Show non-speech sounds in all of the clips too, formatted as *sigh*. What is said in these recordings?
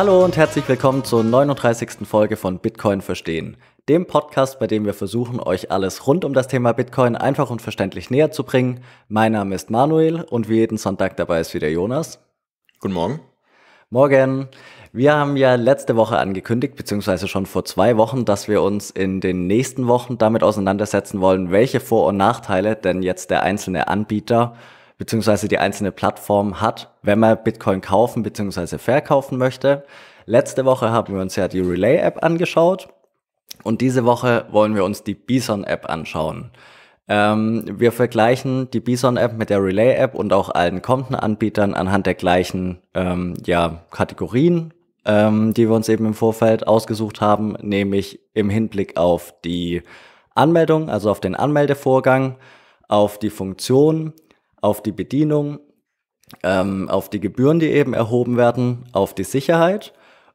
Hallo und herzlich willkommen zur 39. Folge von Bitcoin Verstehen, dem Podcast, bei dem wir versuchen, euch alles rund um das Thema Bitcoin einfach und verständlich näher zu bringen. Mein Name ist Manuel und wie jeden Sonntag dabei ist wieder Jonas. Guten Morgen. Morgen. Wir haben ja letzte Woche angekündigt, beziehungsweise schon vor zwei Wochen, dass wir uns in den nächsten Wochen damit auseinandersetzen wollen, welche Vor- und Nachteile denn jetzt der einzelne Anbieter äh, beziehungsweise die einzelne Plattform hat, wenn man Bitcoin kaufen beziehungsweise verkaufen möchte. Letzte Woche haben wir uns ja die Relay-App angeschaut und diese Woche wollen wir uns die Bison-App anschauen. Ähm, wir vergleichen die Bison-App mit der Relay-App und auch allen Kontenanbietern anhand der gleichen ähm, ja, Kategorien, ähm, die wir uns eben im Vorfeld ausgesucht haben, nämlich im Hinblick auf die Anmeldung, also auf den Anmeldevorgang, auf die Funktion, auf die Bedienung, ähm, auf die Gebühren, die eben erhoben werden, auf die Sicherheit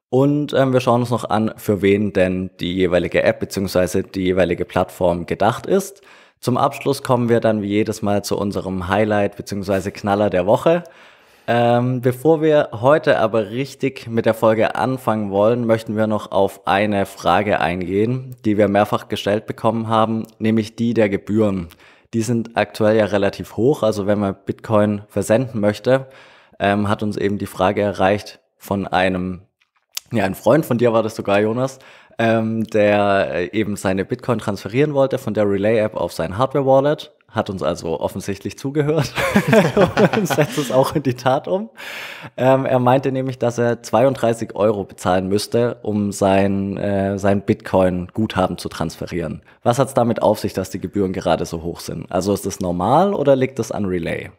und ähm, wir schauen uns noch an, für wen denn die jeweilige App bzw. die jeweilige Plattform gedacht ist. Zum Abschluss kommen wir dann wie jedes Mal zu unserem Highlight bzw. Knaller der Woche. Ähm, bevor wir heute aber richtig mit der Folge anfangen wollen, möchten wir noch auf eine Frage eingehen, die wir mehrfach gestellt bekommen haben, nämlich die der Gebühren. Die sind aktuell ja relativ hoch. Also wenn man Bitcoin versenden möchte, ähm, hat uns eben die Frage erreicht von einem, ja, ein Freund von dir war das sogar, Jonas, ähm, der äh, eben seine Bitcoin transferieren wollte von der Relay-App auf sein Hardware-Wallet hat uns also offensichtlich zugehört *laughs* und setzt es auch in die Tat um. Ähm, er meinte nämlich, dass er 32 Euro bezahlen müsste, um sein, äh, sein Bitcoin-Guthaben zu transferieren. Was hat es damit auf sich, dass die Gebühren gerade so hoch sind? Also ist das normal oder liegt das an Relay?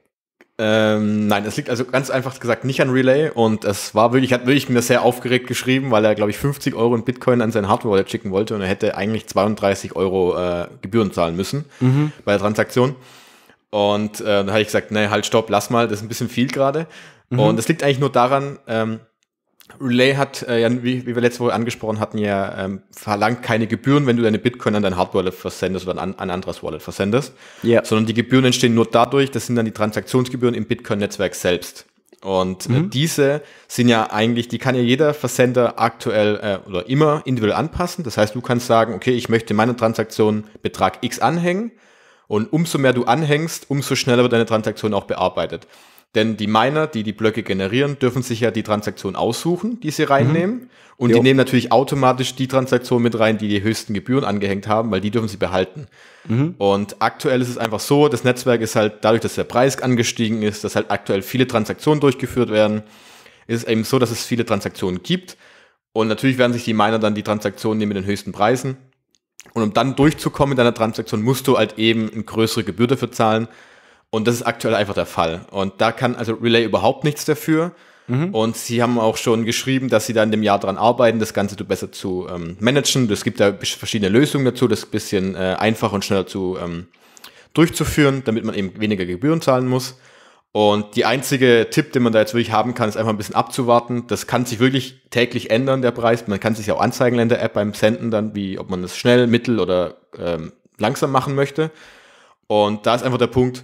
Ähm, nein, es liegt also ganz einfach gesagt nicht an Relay und es war wirklich, hat wirklich mir sehr aufgeregt geschrieben, weil er, glaube ich, 50 Euro in Bitcoin an sein hardware schicken wollte und er hätte eigentlich 32 Euro äh, Gebühren zahlen müssen mhm. bei der Transaktion. Und äh, dann habe ich gesagt, nee, halt, stopp, lass mal, das ist ein bisschen viel gerade. Mhm. Und es liegt eigentlich nur daran, ähm, Relay hat, äh, ja, wie, wie, wir letzte Woche angesprochen hatten, ja ähm, verlangt keine Gebühren, wenn du deine Bitcoin an dein hard versendest oder an ein anderes Wallet versendest, yeah. sondern die Gebühren entstehen nur dadurch, das sind dann die Transaktionsgebühren im Bitcoin-Netzwerk selbst. Und äh, mhm. äh, diese sind ja eigentlich, die kann ja jeder Versender aktuell äh, oder immer individuell anpassen. Das heißt, du kannst sagen, okay, ich möchte meine Transaktion Betrag X anhängen und umso mehr du anhängst, umso schneller wird deine Transaktion auch bearbeitet. Denn die Miner, die die Blöcke generieren, dürfen sich ja die Transaktion aussuchen, die sie reinnehmen. Mhm. Und jo. die nehmen natürlich automatisch die Transaktion mit rein, die die höchsten Gebühren angehängt haben, weil die dürfen sie behalten. Mhm. Und aktuell ist es einfach so, das Netzwerk ist halt dadurch, dass der Preis angestiegen ist, dass halt aktuell viele Transaktionen durchgeführt werden, ist es eben so, dass es viele Transaktionen gibt. Und natürlich werden sich die Miner dann die Transaktionen nehmen mit den höchsten Preisen. Und um dann durchzukommen mit einer Transaktion, musst du halt eben eine größere Gebühr dafür zahlen, und das ist aktuell einfach der Fall. Und da kann also Relay überhaupt nichts dafür. Mhm. Und sie haben auch schon geschrieben, dass sie da in dem Jahr daran arbeiten, das Ganze besser zu ähm, managen. Es gibt da verschiedene Lösungen dazu, das ein bisschen äh, einfacher und schneller zu ähm, durchzuführen, damit man eben weniger Gebühren zahlen muss. Und die einzige Tipp, den man da jetzt wirklich haben kann, ist einfach ein bisschen abzuwarten. Das kann sich wirklich täglich ändern, der Preis. Man kann sich ja auch anzeigen in der App beim Senden dann, wie ob man das schnell, mittel oder ähm, langsam machen möchte. Und da ist einfach der Punkt,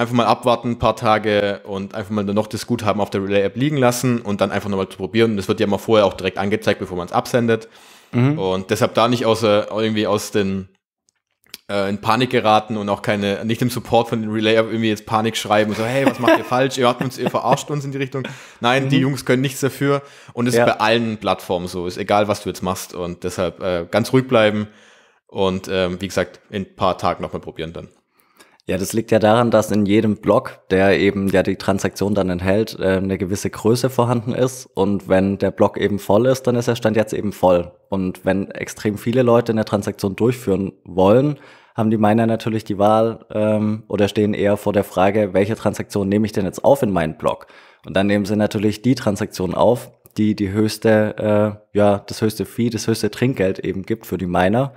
einfach mal abwarten, ein paar Tage und einfach mal noch das Guthaben auf der Relay-App liegen lassen und dann einfach nochmal zu probieren. Das wird ja mal vorher auch direkt angezeigt, bevor man es absendet. Mhm. Und deshalb da nicht aus, irgendwie aus den äh, in Panik geraten und auch keine, nicht im Support von den Relay-App irgendwie jetzt Panik schreiben und so, hey, was macht ihr *laughs* falsch? Ihr habt uns, ihr verarscht uns in die Richtung. Nein, mhm. die Jungs können nichts dafür. Und es ja. ist bei allen Plattformen so. Ist egal, was du jetzt machst. Und deshalb äh, ganz ruhig bleiben und ähm, wie gesagt, in ein paar Tagen nochmal probieren dann. Ja, das liegt ja daran, dass in jedem Block, der eben ja die Transaktion dann enthält, äh, eine gewisse Größe vorhanden ist. Und wenn der Block eben voll ist, dann ist der Stand jetzt eben voll. Und wenn extrem viele Leute eine Transaktion durchführen wollen, haben die Miner natürlich die Wahl ähm, oder stehen eher vor der Frage, welche Transaktion nehme ich denn jetzt auf in meinen Block? Und dann nehmen sie natürlich die Transaktion auf, die die höchste, äh, ja, das höchste Fee, das höchste Trinkgeld eben gibt für die Miner.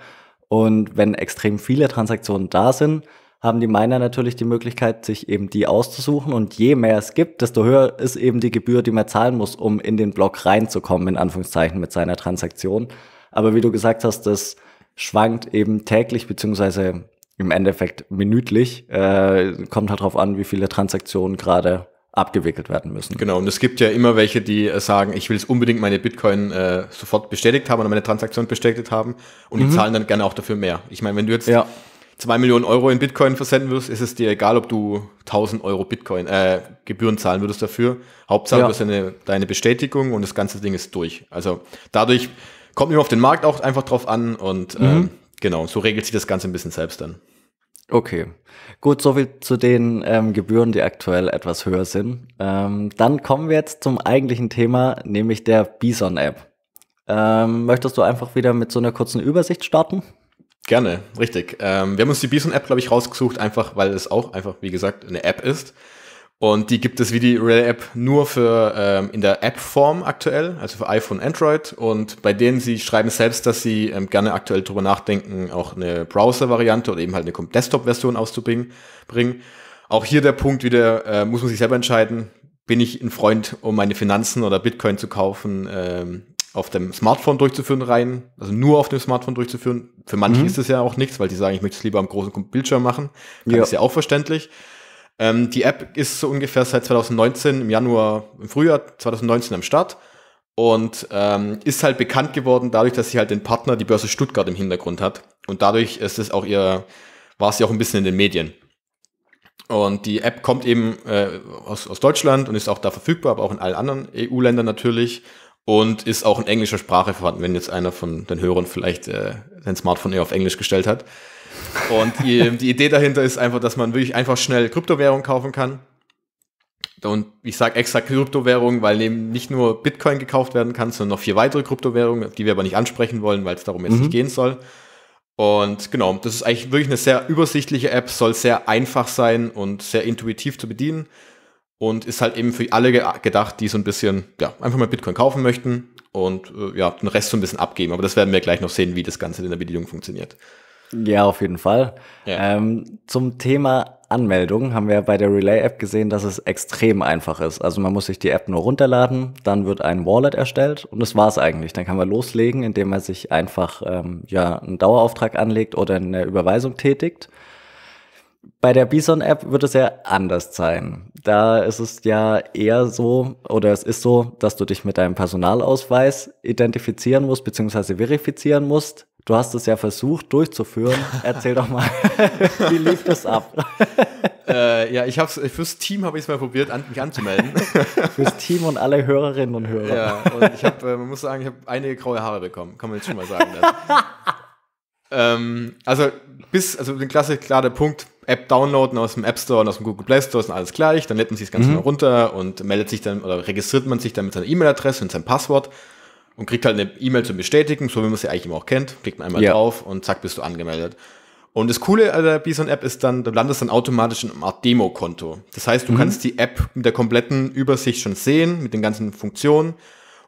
Und wenn extrem viele Transaktionen da sind, haben die Miner natürlich die Möglichkeit, sich eben die auszusuchen. Und je mehr es gibt, desto höher ist eben die Gebühr, die man zahlen muss, um in den Block reinzukommen, in Anführungszeichen, mit seiner Transaktion. Aber wie du gesagt hast, das schwankt eben täglich, beziehungsweise im Endeffekt minütlich. Äh, kommt halt drauf an, wie viele Transaktionen gerade abgewickelt werden müssen. Genau, und es gibt ja immer welche, die äh, sagen, ich will es unbedingt meine Bitcoin äh, sofort bestätigt haben oder meine Transaktion bestätigt haben und mhm. die zahlen dann gerne auch dafür mehr. Ich meine, wenn du jetzt ja. 2 Millionen Euro in Bitcoin versenden würdest, ist es dir egal, ob du 1000 Euro Bitcoin äh, Gebühren zahlen würdest dafür. Hauptsache, ja. du hast eine, deine Bestätigung und das ganze Ding ist durch. Also dadurch kommt immer auf den Markt auch einfach drauf an und ähm, mhm. ähm, genau, so regelt sich das Ganze ein bisschen selbst dann. Okay, gut, soviel zu den ähm, Gebühren, die aktuell etwas höher sind. Ähm, dann kommen wir jetzt zum eigentlichen Thema, nämlich der Bison-App. Ähm, möchtest du einfach wieder mit so einer kurzen Übersicht starten? Gerne, richtig. Ähm, wir haben uns die Bison-App, glaube ich, rausgesucht, einfach weil es auch einfach, wie gesagt, eine App ist. Und die gibt es wie die Relay-App nur für ähm, in der App-Form aktuell, also für iPhone, Android. Und bei denen sie schreiben selbst, dass sie ähm, gerne aktuell drüber nachdenken, auch eine Browser-Variante oder eben halt eine Desktop-Version auszubringen. Bringen. Auch hier der Punkt wieder, äh, muss man sich selber entscheiden, bin ich ein Freund, um meine Finanzen oder Bitcoin zu kaufen ähm, auf dem Smartphone durchzuführen rein, also nur auf dem Smartphone durchzuführen. Für manche mhm. ist es ja auch nichts, weil die sagen, ich möchte es lieber am großen Bildschirm machen. Dann ja. Ist ja auch verständlich. Ähm, die App ist so ungefähr seit 2019, im Januar, im Frühjahr 2019 am Start und ähm, ist halt bekannt geworden dadurch, dass sie halt den Partner, die Börse Stuttgart, im Hintergrund hat. Und dadurch ist es auch ihr, war es ja auch ein bisschen in den Medien. Und die App kommt eben äh, aus, aus Deutschland und ist auch da verfügbar, aber auch in allen anderen EU-Ländern natürlich und ist auch in englischer Sprache vorhanden, wenn jetzt einer von den Hörern vielleicht äh, sein Smartphone eher auf Englisch gestellt hat. Und die, *laughs* die Idee dahinter ist einfach, dass man wirklich einfach schnell Kryptowährung kaufen kann. Und ich sage extra Kryptowährung, weil eben nicht nur Bitcoin gekauft werden kann, sondern noch vier weitere Kryptowährungen, die wir aber nicht ansprechen wollen, weil es darum jetzt mhm. nicht gehen soll. Und genau, das ist eigentlich wirklich eine sehr übersichtliche App, soll sehr einfach sein und sehr intuitiv zu bedienen und ist halt eben für alle ge gedacht, die so ein bisschen, ja, einfach mal Bitcoin kaufen möchten und äh, ja, den Rest so ein bisschen abgeben. Aber das werden wir gleich noch sehen, wie das Ganze in der Bedienung funktioniert. Ja, auf jeden Fall. Ja. Ähm, zum Thema Anmeldung haben wir bei der Relay-App gesehen, dass es extrem einfach ist. Also man muss sich die App nur runterladen, dann wird ein Wallet erstellt und das war es eigentlich. Dann kann man loslegen, indem man sich einfach ähm, ja, einen Dauerauftrag anlegt oder eine Überweisung tätigt. Bei der Bison-App wird es ja anders sein. Da ist es ja eher so, oder es ist so, dass du dich mit deinem Personalausweis identifizieren musst, beziehungsweise verifizieren musst. Du hast es ja versucht durchzuführen. *laughs* Erzähl doch mal, *laughs* wie lief das ab? *laughs* Äh, ja, ich hab's, fürs Team habe ich es mal probiert, an, mich anzumelden. fürs Team und alle Hörerinnen und Hörer. Ja, und ich habe, äh, man muss sagen, ich habe einige graue Haare bekommen, kann man jetzt schon mal sagen. ähm, also bis, also den klassisch klar der Punkt, App downloaden aus dem App Store und aus dem Google Play Store, ist alles gleich, dann lädt man sich das Ganze mhm. runter und meldet sich dann oder registriert man sich dann mit seiner E-Mail-Adresse und seinem Passwort und kriegt halt eine E-Mail zum Bestätigen, so wie man sie eigentlich immer auch kennt, klickt man einmal ja. drauf und zack, bist du angemeldet. Und das Coole an der Bison-App ist dann, du landest dann automatisch in einem Art Demo-Konto. Das heißt, du mhm. kannst die App mit der kompletten Übersicht schon sehen, mit den ganzen Funktionen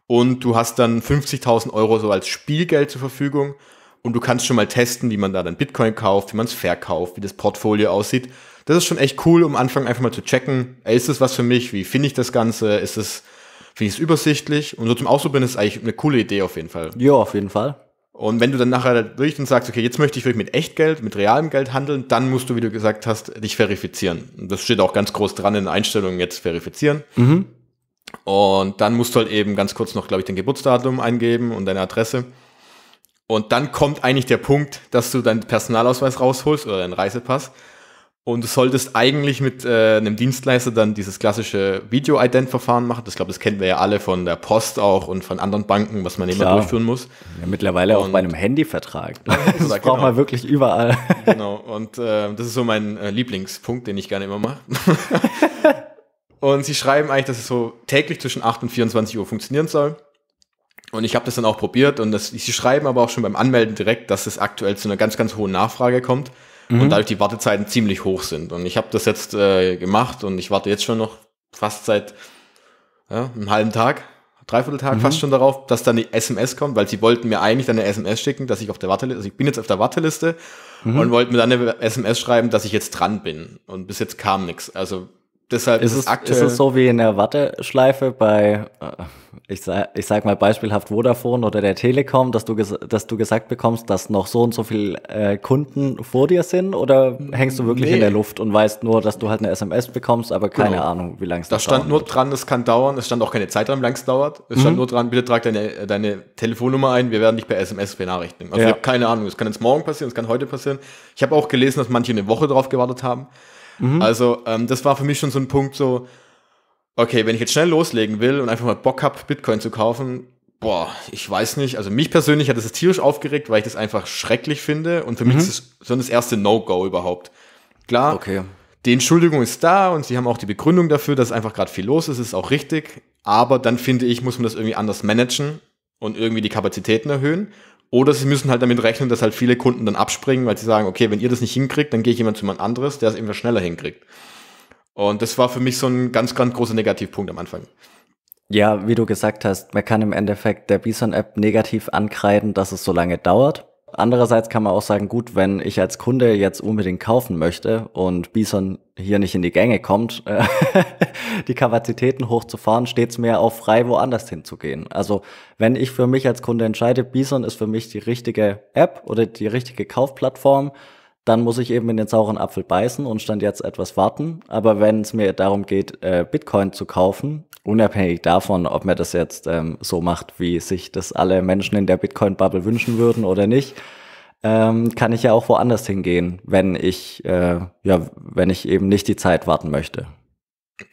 und du hast dann 50.000 Euro so als Spielgeld zur Verfügung und du kannst schon mal testen, wie man da dann Bitcoin kauft, wie man es verkauft, wie das Portfolio aussieht. Das ist schon echt cool, um Anfang einfach mal zu checken, ey, ist das was für mich? Wie finde ich das Ganze? Ist es, finde ich es übersichtlich? Und so zum Ausprobieren ist eigentlich eine coole Idee auf jeden Fall. Ja, auf jeden Fall. Und wenn du dann nachher durch und sagst, okay, jetzt möchte ich wirklich mit Echtgeld, mit realem Geld handeln, dann musst du, wie du gesagt hast, dich verifizieren. das steht auch ganz groß dran in den Einstellungen jetzt verifizieren. Mhm. Und dann musst du halt eben ganz kurz noch, glaube ich, dein Geburtsdatum eingeben und deine Adresse. Und dann kommt eigentlich der Punkt, dass du deinen Personalausweis rausholst oder deinen Reisepass. Und du solltest eigentlich mit äh, einem Dienstleister dann dieses klassische Video-Ident-Verfahren machen. Das glaube, das kennen wir ja alle von der Post auch und von anderen Banken, was man Klar. immer durchführen muss. Ja, mittlerweile und auch bei einem Handyvertrag. Ne? *laughs* Das genau. braucht genau. man wirklich überall. Genau. Und äh, das ist so mein äh, Lieblingspunkt, den ich gerne immer mache. *laughs* und sie schreiben eigentlich, dass es so täglich zwischen 8 und 24 Uhr funktionieren soll. Und ich habe das dann auch probiert und das, sie schreiben aber auch schon beim Anmelden direkt, dass es aktuell zu einer ganz, ganz hohen Nachfrage kommt mhm. und dadurch die Wartezeiten ziemlich hoch sind. Und ich habe das jetzt äh, gemacht und ich warte jetzt schon noch fast seit ja, einem halben Tag, dreiviertel Tag mhm. fast schon darauf, dass dann die SMS kommt, weil sie wollten mir eigentlich dann eine SMS schicken, dass ich auf der Warteliste, also ich bin jetzt auf der Warteliste mhm. und wollten mir dann eine SMS schreiben, dass ich jetzt dran bin. Und bis jetzt kam nichts. Also Deshalb ist es, aktuell ist es so wie in der Warteschleife bei, äh, ich sag, ich sag mal beispielhaft Vodafone oder der Telekom, dass du, dass du gesagt bekommst, dass noch so und so viele äh, Kunden vor dir sind oder hängst du wirklich nee. in der Luft und weißt nur, dass du halt eine SMS bekommst, aber keine genau. Ahnung, wie lange es dauert? Da stand nur dran, es kann dauern, es stand auch keine Zeit dran, wie lange es dauert. Es mhm. stand nur dran, bitte trag deine, deine Telefonnummer ein, wir werden dich per SMS benachrichtigen. Also ja. ich habe keine Ahnung, es kann jetzt morgen passieren, es kann heute passieren. Ich habe auch gelesen, dass manche eine Woche drauf gewartet haben. Mhm. Also ähm, das war für mich schon so ein Punkt so, okay, wenn ich jetzt schnell loslegen will und einfach mal Bock habe, Bitcoin zu kaufen, boah, ich weiß nicht. Also mich persönlich hat das tierisch aufgeregt, weil ich das einfach schrecklich finde und für mhm. mich ist das so das erste No-Go überhaupt. Klar, okay. die Entschuldigung ist da und sie haben auch die Begründung dafür, dass einfach gerade viel los ist, ist auch richtig. Aber dann finde ich, muss man das irgendwie anders managen und irgendwie die Kapazitäten erhöhen. Oder sie müssen halt damit rechnen, dass halt viele Kunden dann abspringen, weil sie sagen, okay, wenn ihr das nicht hinkriegt, dann gehe ich jemand zu jemand anderes, der es eben schneller hinkriegt. Und das war für mich so ein ganz, ganz großer Negativpunkt am Anfang. Ja, wie du gesagt hast, man kann im Endeffekt der Bison-App negativ ankreiden, dass es so lange dauert. Andererseits kann man auch sagen, gut, wenn ich als Kunde jetzt unbedingt kaufen möchte und Bison hier nicht in die Gänge kommt, äh, *laughs* die Kapazitäten hochzufahren, steht es mir auch frei, woanders hinzugehen. Also wenn ich für mich als Kunde entscheide, Bison ist für mich die richtige App oder die richtige Kaufplattform, dann muss ich eben in den sauren Apfel beißen und stand jetzt etwas warten. Aber wenn es mir darum geht, äh, Bitcoin zu kaufen, unabhängig davon, ob man das jetzt ähm, so macht, wie sich das alle Menschen in der Bitcoin-Bubble wünschen würden oder nicht, ähm, kann ich ja auch woanders hingehen, wenn ich, äh, ja, wenn ich eben nicht die Zeit warten möchte.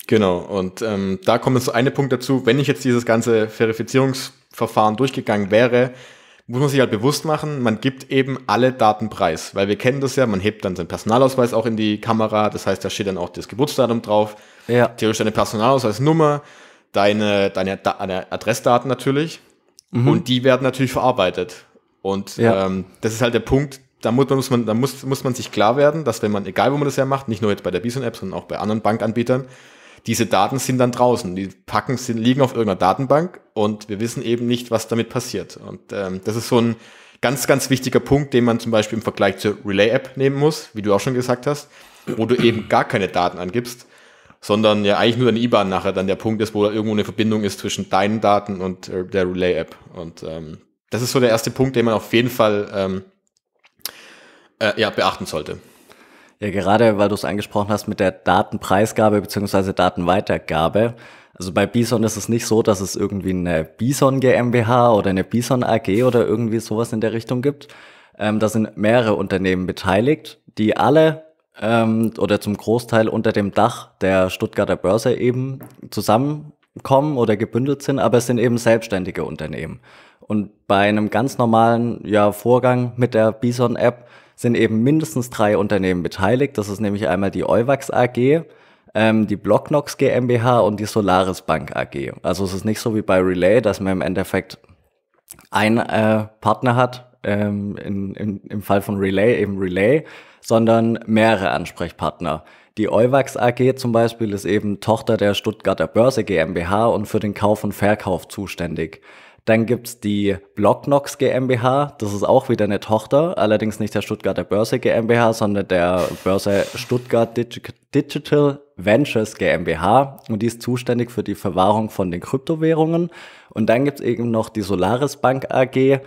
Genau, und ähm, da kommt jetzt so eine Punkt dazu, wenn ich jetzt dieses ganze Verifizierungsverfahren durchgegangen wäre, muss man sich halt bewusst machen, man gibt eben alle Daten preis, weil wir kennen das ja, man hebt dann seinen Personalausweis auch in die Kamera, das heißt, da steht dann auch das Geburtsdatum drauf, ja. theoretisch deine Personalausweisnummer, deine, deine, deine Adressdaten natürlich mhm. und die werden natürlich verarbeitet. Und ja. ähm, das ist halt der Punkt, da muss man, da muss, muss man sich klar werden, dass wenn man, egal wo man das ja macht, nicht nur jetzt bei der Bison-App, sondern auch bei anderen Bankanbietern, diese Daten sind dann draußen. Die packen sind, liegen auf irgendeiner Datenbank und wir wissen eben nicht, was damit passiert. Und ähm, das ist so ein ganz, ganz wichtiger Punkt, den man zum Beispiel im Vergleich zur Relay-App nehmen muss, wie du auch schon gesagt hast, wo du eben gar keine Daten angibst, sondern ja eigentlich nur deine IBAN nachher dann der Punkt ist, wo da irgendwo eine Verbindung ist zwischen deinen Daten und äh, der Relay-App. Und ähm, das ist so der erste Punkt, den man auf jeden Fall ähm, äh, ja, beachten sollte. Ja, gerade weil du es angesprochen hast mit der Datenpreisgabe bzw. Datenweitergabe. Also bei Bison ist es nicht so, dass es irgendwie eine Bison GmbH oder eine Bison AG oder irgendwie sowas in der Richtung gibt. Ähm, da sind mehrere Unternehmen beteiligt, die alle ähm, oder zum Großteil unter dem Dach der Stuttgarter Börse eben zusammenkommen oder gebündelt sind, aber es sind eben selbstständige Unternehmen. Und bei einem ganz normalen ja, Vorgang mit der Bison-App sind eben mindestens drei Unternehmen beteiligt. Das ist nämlich einmal die Euwax AG, ähm, die Blocknox GmbH und die Solaris Bank AG. Also es ist nicht so wie bei Relay, dass man im Endeffekt einen äh, Partner hat, ähm, in, in, im Fall von Relay eben Relay, sondern mehrere Ansprechpartner. Die Euwax AG zum Beispiel ist eben Tochter der Stuttgarter Börse GmbH und für den Kauf und Verkauf zuständig. Dann gibt es die Blocknox GmbH. Das ist auch wieder eine Tochter, allerdings nicht der Stuttgarter Börse GmbH, sondern der Börse Stuttgart Dig Digital Ventures GmbH. Und die ist zuständig für die Verwahrung von den Kryptowährungen. Und dann gibt es eben noch die Solaris Bank AG,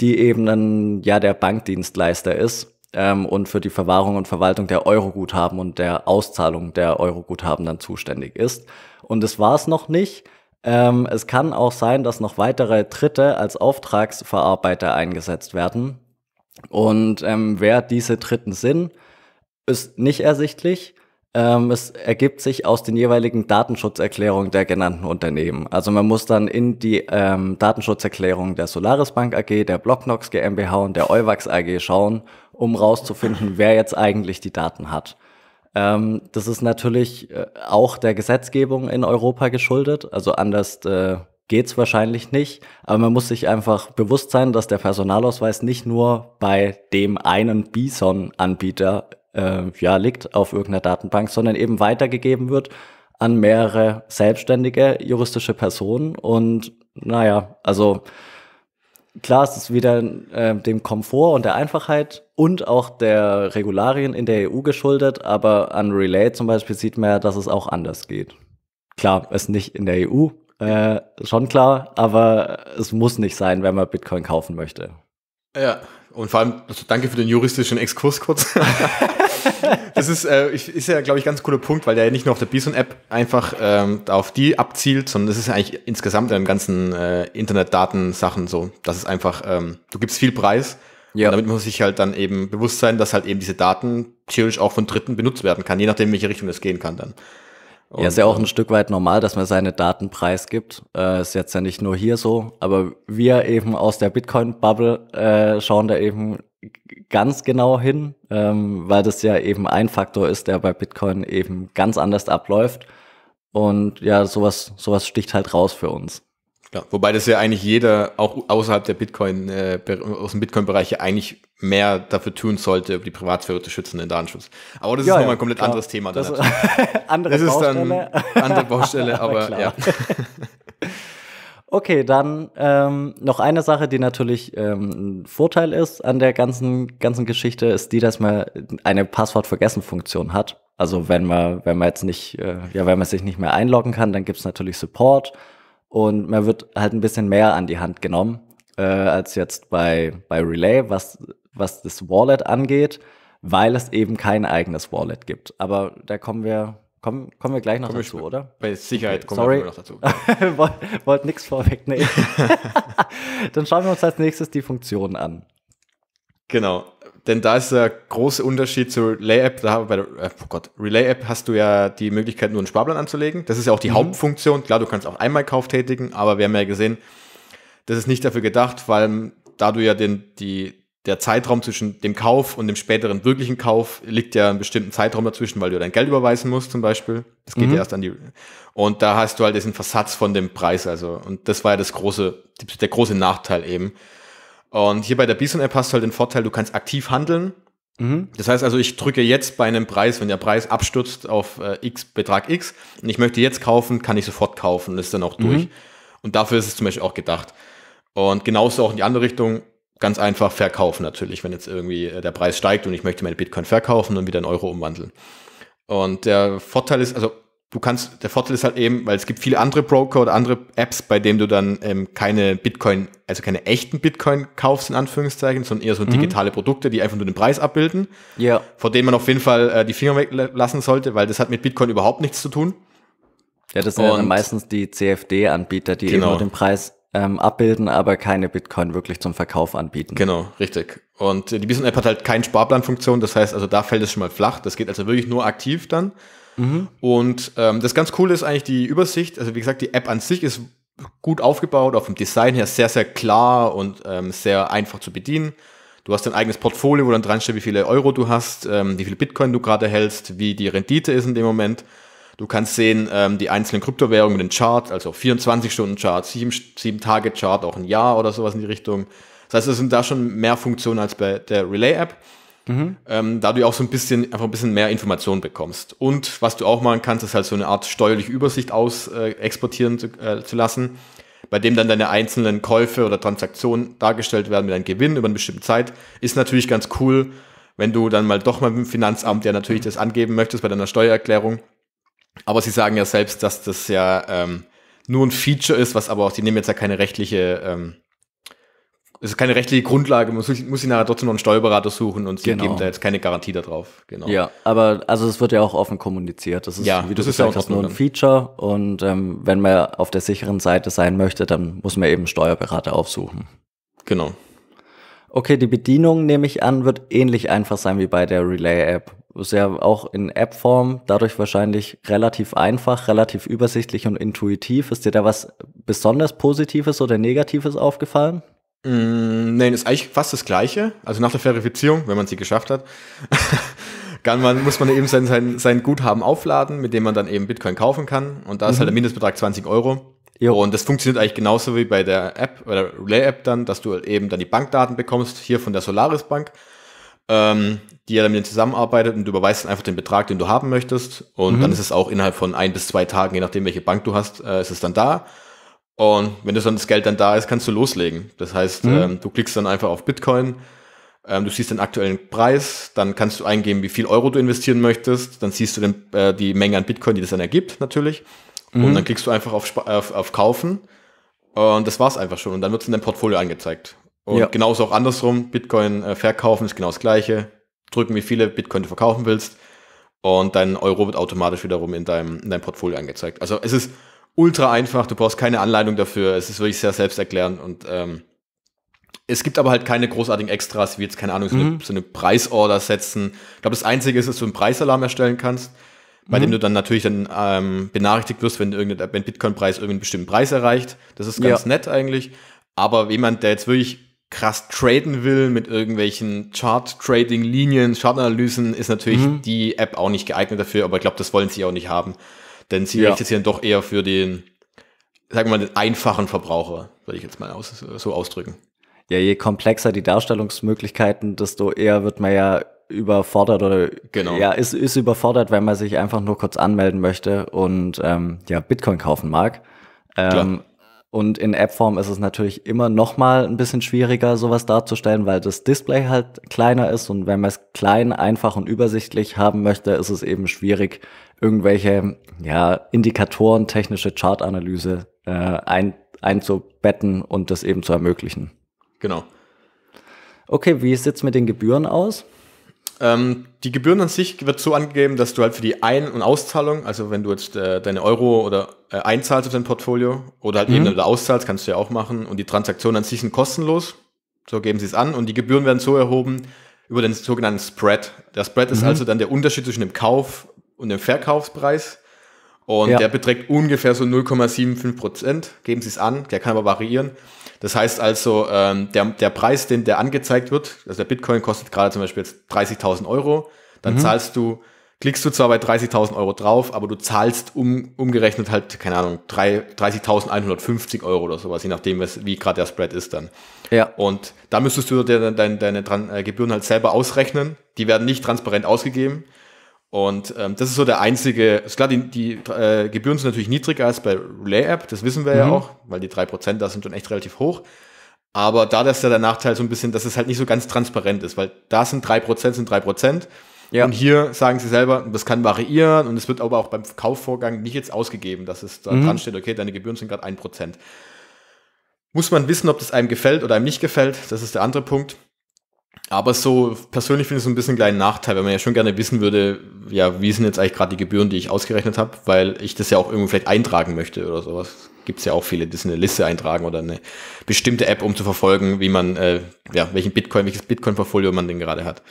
die eben ein, ja, der Bankdienstleister ist ähm, und für die Verwahrung und Verwaltung der Euroguthaben und der Auszahlung der Euroguthaben dann zuständig ist. Und das war es noch nicht ähm, es kann auch sein, dass noch weitere Dritte als Auftragsverarbeiter eingesetzt werden. Und ähm, wer diese Dritten sind, ist nicht ersichtlich. Ähm, es ergibt sich aus den jeweiligen Datenschutzerklärungen der genannten Unternehmen. Also man muss dann in die ähm, Datenschutzerklärung der Solaris Bank AG, der Blocknox GmbH und der Euwax AG schauen, um rauszufinden, wer jetzt eigentlich die Daten hat. Ähm, das ist natürlich äh, auch der Gesetzgebung in Europa geschuldet. Also anders äh, geht's wahrscheinlich nicht. Aber man muss sich einfach bewusst sein, dass der Personalausweis nicht nur bei dem einen Bison-Anbieter äh, ja, liegt auf irgendeiner Datenbank, sondern eben weitergegeben wird an mehrere selbstständige juristische Personen. Und naja, also klar es ist wieder äh, dem Komfort und der Einfachheit und auch der Regularien in der EU geschuldet, aber an Relay zum Beispiel sieht man ja, dass es auch anders geht. Klar, es ist nicht in der EU, äh, schon klar, aber es muss nicht sein, wenn man Bitcoin kaufen möchte. Ja, und vor allem, also danke für den juristischen Exkurs kurz. *laughs* das ist, äh, ist ja, glaube ich, ganz cooler Punkt, weil der ja nicht nur auf der Bison-App einfach ähm, auf die abzielt, sondern das ist eigentlich insgesamt in den ganzen äh, Internetdaten-Sachen so, dass es einfach, ähm, du gibst viel Preis. Ja. Und damit muss ich halt dann eben bewusst sein, dass halt eben diese Daten theoretisch auch von Dritten benutzt werden kann, je nachdem, in welche Richtung es gehen kann dann. Und ja, ist ja auch ein Stück weit normal, dass man seine Daten preisgibt. Äh, ist jetzt ja nicht nur hier so, aber wir eben aus der Bitcoin-Bubble äh, schauen da eben ganz genau hin, ähm, weil das ja eben ein Faktor ist, der bei Bitcoin eben ganz anders abläuft. Und ja, sowas, sowas sticht halt raus für uns. Ja, wobei das ja eigentlich jeder, auch außerhalb der Bitcoin, äh, aus dem Bitcoin-Bereich ja eigentlich mehr dafür tun sollte, die Privatsphäre zu schützen, den Datenschutz. Aber das ja, ist nochmal ein komplett klar. anderes Thema. Dann das, *laughs* andere das ist dann andere Baustelle, *laughs* aber, aber ja. *laughs* Okay, dann ähm, noch eine Sache, die natürlich ähm, ein Vorteil ist an der ganzen, ganzen Geschichte, ist die, dass man eine Passwort-Vergessen-Funktion hat. Also wenn man, wenn man jetzt nicht, äh, ja, wenn man sich nicht mehr einloggen kann, dann gibt es natürlich Support und man wird halt ein bisschen mehr an die Hand genommen, äh, als jetzt bei, bei Relay, was, was das Wallet angeht, weil es eben kein eigenes Wallet gibt. Aber da kommen wir Kommen, kommen wir gleich noch kommen dazu, wir, oder? Bei Sicherheit kommen Sorry. wir noch dazu. Genau. *laughs* Wollt, wollt nichts vorwegnehmen. *laughs* Dann schauen wir uns als nächstes die Funktion an. Genau, denn da ist der große Unterschied zur Relay-App. Da bei der äh, oh Gott, Relay-App hast du ja die Möglichkeit, nur einen Sparplan anzulegen. Das ist ja auch die mhm. Hauptfunktion. Klar, du kannst auch einmal Kauf tätigen, aber wir haben ja gesehen, das ist nicht dafür gedacht, weil da du ja den, die, der Zeitraum zwischen dem Kauf und dem späteren wirklichen Kauf liegt ja einen bestimmten Zeitraum dazwischen, weil du dein Geld überweisen musst zum Beispiel. Das geht mhm. ja erst an die. Und da hast du halt diesen Versatz von dem Preis. Also, und das war ja das große, der große Nachteil eben. Und hier bei der Bison-App hast du halt den Vorteil, du kannst aktiv handeln. Mhm. Das heißt also, ich drücke jetzt bei einem Preis, wenn der Preis abstürzt auf äh, X, Betrag X und ich möchte jetzt kaufen, kann ich sofort kaufen und ist dann auch mhm. durch. Mhm. Und dafür ist es zum Beispiel auch gedacht. Und genauso auch in die andere Richtung, ganz einfach verkaufen natürlich, wenn jetzt irgendwie äh, der Preis steigt und ich möchte meine Bitcoin verkaufen und wieder in Euro umwandeln. Und der Vorteil ist, also du kannst, der Vorteil ist halt eben, weil es gibt viele andere Broker oder andere Apps, bei denen du dann ähm, keine Bitcoin, also keine echten Bitcoin kaufst, in Anführungszeichen, sondern eher so mhm. digitale Produkte, die einfach nur den Preis abbilden. Ja. Vor denen man auf jeden Fall äh, die Finger weglassen sollte, weil das hat mit Bitcoin überhaupt nichts zu tun. Ja, das sind und, ja meistens die CFD-Anbieter, die genau. eben nur den Preis ähm, abbilden, aber keine Bitcoin wirklich zum Verkauf anbieten. Genau, richtig. Und die Bison App hat halt keine Sparplanfunktion, das heißt also da fällt es schon mal flach. Das geht also wirklich nur aktiv dann. Mhm. Und ähm, das ganz coole ist eigentlich die Übersicht. Also wie gesagt, die App an sich ist gut aufgebaut, auch vom Design her sehr, sehr klar und ähm, sehr einfach zu bedienen. Du hast dein eigenes Portfolio, wo dann dran steht, wie viele Euro du hast, ähm, wie viel Bitcoin du gerade hältst, wie die Rendite ist in dem Moment. Du kannst sehen, ähm, die einzelnen Kryptowährungen, den Chart, also 24-Stunden-Chart, 7-Tage-Chart, auch ein Jahr oder sowas in die Richtung. Das heißt, es sind da schon mehr Funktionen als bei der Relay-App. Mhm. Ähm, da du auch so ein bisschen, einfach ein bisschen mehr Informationen bekommst. Und was du auch machen kannst, ist halt so eine Art steuerliche Übersicht aus äh, exportieren zu, äh, zu lassen, bei dem dann deine einzelnen Käufe oder Transaktionen dargestellt werden mit einem Gewinn über eine bestimmte Zeit. Ist natürlich ganz cool, wenn du dann mal doch mal mit dem Finanzamt ja natürlich das angeben möchtest bei deiner Steuererklärung, aber sie sagen ja selbst, dass das ja ähm, nur ein Feature ist, was aber auch, die nehmen jetzt ja keine rechtliche, ähm, es ist keine rechtliche Grundlage, man muss sich nachher trotzdem noch einen Steuerberater suchen und sie genau. geben da jetzt keine Garantie darauf. Genau. Ja, aber also es wird ja auch offen kommuniziert. Das ist, ja, wie du das gesagt ist ja hast, nur ein Feature und ähm, wenn man auf der sicheren Seite sein möchte, dann muss man eben Steuerberater aufsuchen. Genau. Okay, die Bedienung, nehme ich an, wird ähnlich einfach sein wie bei der Relay-App ist ja auch in App-Form, dadurch wahrscheinlich relativ einfach, relativ übersichtlich und intuitiv. Ist dir da was besonders Positives oder Negatives aufgefallen? Mm, nein, ist eigentlich fast das Gleiche. Also nach der Verifizierung, wenn man sie geschafft hat, *laughs* kann man, muss man eben sein, sein, sein Guthaben aufladen, mit dem man dann eben Bitcoin kaufen kann. Und da ist halt mhm. halt der Mindestbetrag 20 Euro. Jo. Und das funktioniert eigentlich genauso wie bei der App oder Relay-App dann, dass du eben dann die Bankdaten bekommst, hier von der Solaris Bank. Ähm, die ja dann mit dir zusammenarbeitet und du überweist dann einfach den Betrag, den du haben möchtest. Und mhm. dann ist es auch innerhalb von ein bis zwei Tagen, je nachdem, welche Bank du hast, äh, ist es dann da. Und wenn das, dann das Geld dann da ist, kannst du loslegen. Das heißt, mhm. ähm, du klickst dann einfach auf Bitcoin, ähm, du siehst den aktuellen Preis, dann kannst du eingeben, wie viel Euro du investieren möchtest, dann siehst du den, äh, die Menge an Bitcoin, die das dann ergibt, natürlich. Mhm. Und dann klickst du einfach auf, auf, auf Kaufen. Und das war es einfach schon. Und dann wird es in deinem Portfolio angezeigt. Und ja. genauso auch andersrum, Bitcoin äh, verkaufen ist genau das gleiche drücken, wie viele Bitcoin du verkaufen willst. Und dein Euro wird automatisch wiederum in deinem, in deinem Portfolio angezeigt. Also es ist ultra einfach, du brauchst keine Anleitung dafür, es ist wirklich sehr selbsterklärend und ähm, es gibt aber halt keine großartigen Extras, wie jetzt, keine Ahnung, so, mhm. eine, so eine Preisorder setzen. Ich glaube, das Einzige ist, dass du einen Preisalarm erstellen kannst, bei mhm. dem du dann natürlich dann ähm, benachrichtigt wirst, wenn, wenn Bitcoin-Preis irgendeinen bestimmten Preis erreicht. Das ist ganz ja. nett eigentlich. Aber jemand, der jetzt wirklich krass traden will mit irgendwelchen Chart-Trading-Linien, Chart-Analysen, ist natürlich mhm. die App auch nicht geeignet dafür, aber ich glaube, das wollen sie auch nicht haben. Denn sie ja. richtet sich dann doch eher für den, sagen wir mal, den einfachen Verbraucher, würde ich jetzt mal aus, so ausdrücken. Ja, je komplexer die Darstellungsmöglichkeiten, desto eher wird man ja überfordert oder genau. ja, ist, ist überfordert, wenn man sich einfach nur kurz anmelden möchte und ähm, ja, Bitcoin kaufen mag. Ähm, und in App-Form ist es natürlich immer noch mal ein bisschen schwieriger, sowas darzustellen, weil das Display halt kleiner ist. Und wenn man es klein, einfach und übersichtlich haben möchte, ist es eben schwierig, irgendwelche ja, Indikatoren, technische Chartanalyse äh, ein, einzubetten und das eben zu ermöglichen. Genau. Okay, wie sieht es mit den Gebühren aus? Ähm, die Gebühren an sich wird so angegeben, dass du halt für die Ein- und Auszahlung, also wenn du jetzt äh, deine Euro oder äh, einzahlst auf dein Portfolio oder halt mhm. eben oder auszahlst, kannst du ja auch machen. Und die Transaktionen an sich sind kostenlos. So geben sie es an. Und die Gebühren werden so erhoben über den sogenannten Spread. Der Spread mhm. ist also dann der Unterschied zwischen dem Kauf und dem Verkaufspreis. Und ja. der beträgt ungefähr so 0,75 Prozent. Geben Sie es an, der kann aber variieren. Das heißt also, ähm, der, der Preis, den der angezeigt wird, also der Bitcoin kostet gerade zum Beispiel jetzt 30.000 Euro, dann mhm. zahlst du, klickst du zwar bei 30.000 Euro drauf, aber du zahlst um, umgerechnet halt, keine Ahnung, 30.150 Euro oder sowas, je nachdem, was, wie gerade der Spread ist dann. Ja. Und da müsstest du dir deine, deine, deine äh, Gebühren halt selber ausrechnen. Die werden nicht transparent ausgegeben. Und ähm, das ist so der einzige, ist klar, die, die äh, Gebühren sind natürlich niedriger als bei Relay App, das wissen wir mhm. ja auch, weil die drei Prozent da sind schon echt relativ hoch. Aber da ist ja der Nachteil so ein bisschen, dass es halt nicht so ganz transparent ist, weil da sind drei Prozent sind drei Prozent ja. Und hier sagen sie selber, das kann variieren und es wird aber auch beim Kaufvorgang nicht jetzt ausgegeben, dass es da mhm. dran steht, okay, deine Gebühren sind gerade ein Prozent. Muss man wissen, ob das einem gefällt oder einem nicht gefällt, das ist der andere Punkt. Aber so persönlich finde ich es ein bisschen einen kleinen Nachteil, weil man ja schon gerne wissen würde, ja, wie sind jetzt eigentlich gerade die Gebühren, die ich ausgerechnet habe, weil ich das ja auch irgendwie vielleicht eintragen möchte oder sowas. Gibt es ja auch viele, die eine Liste eintragen oder eine bestimmte App, um zu verfolgen, wie man, äh, ja, welchen Bitcoin, welches Bitcoin-Portfolio man denn gerade hat.